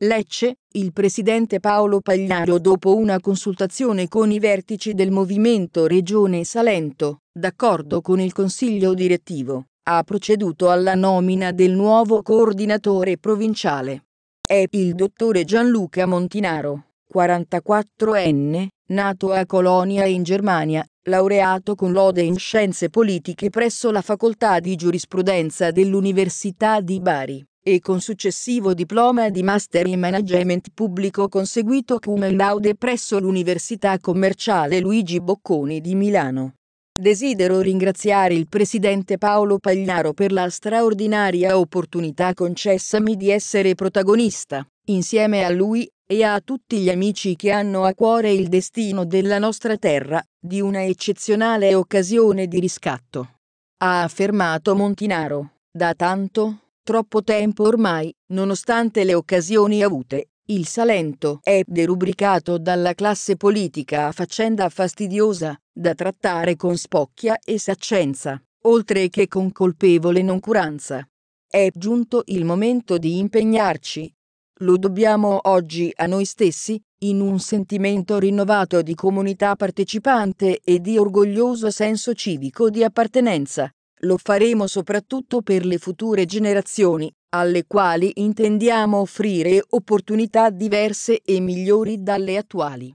Lecce, il presidente Paolo Pagliaro dopo una consultazione con i vertici del Movimento Regione Salento, d'accordo con il Consiglio direttivo, ha proceduto alla nomina del nuovo coordinatore provinciale. È il dottore Gianluca Montinaro, 44enne, nato a Colonia in Germania, laureato con lode in scienze politiche presso la facoltà di giurisprudenza dell'Università di Bari e con successivo diploma di Master in Management Pubblico conseguito cum laude presso l'Università Commerciale Luigi Bocconi di Milano. Desidero ringraziare il Presidente Paolo Pagliaro per la straordinaria opportunità concessami di essere protagonista, insieme a lui e a tutti gli amici che hanno a cuore il destino della nostra terra, di una eccezionale occasione di riscatto. Ha affermato Montinaro, da tanto Troppo tempo ormai, nonostante le occasioni avute, il Salento è derubricato dalla classe politica a faccenda fastidiosa, da trattare con spocchia e saccenza, oltre che con colpevole noncuranza. È giunto il momento di impegnarci. Lo dobbiamo oggi a noi stessi, in un sentimento rinnovato di comunità partecipante e di orgoglioso senso civico di appartenenza, lo faremo soprattutto per le future generazioni, alle quali intendiamo offrire opportunità diverse e migliori dalle attuali.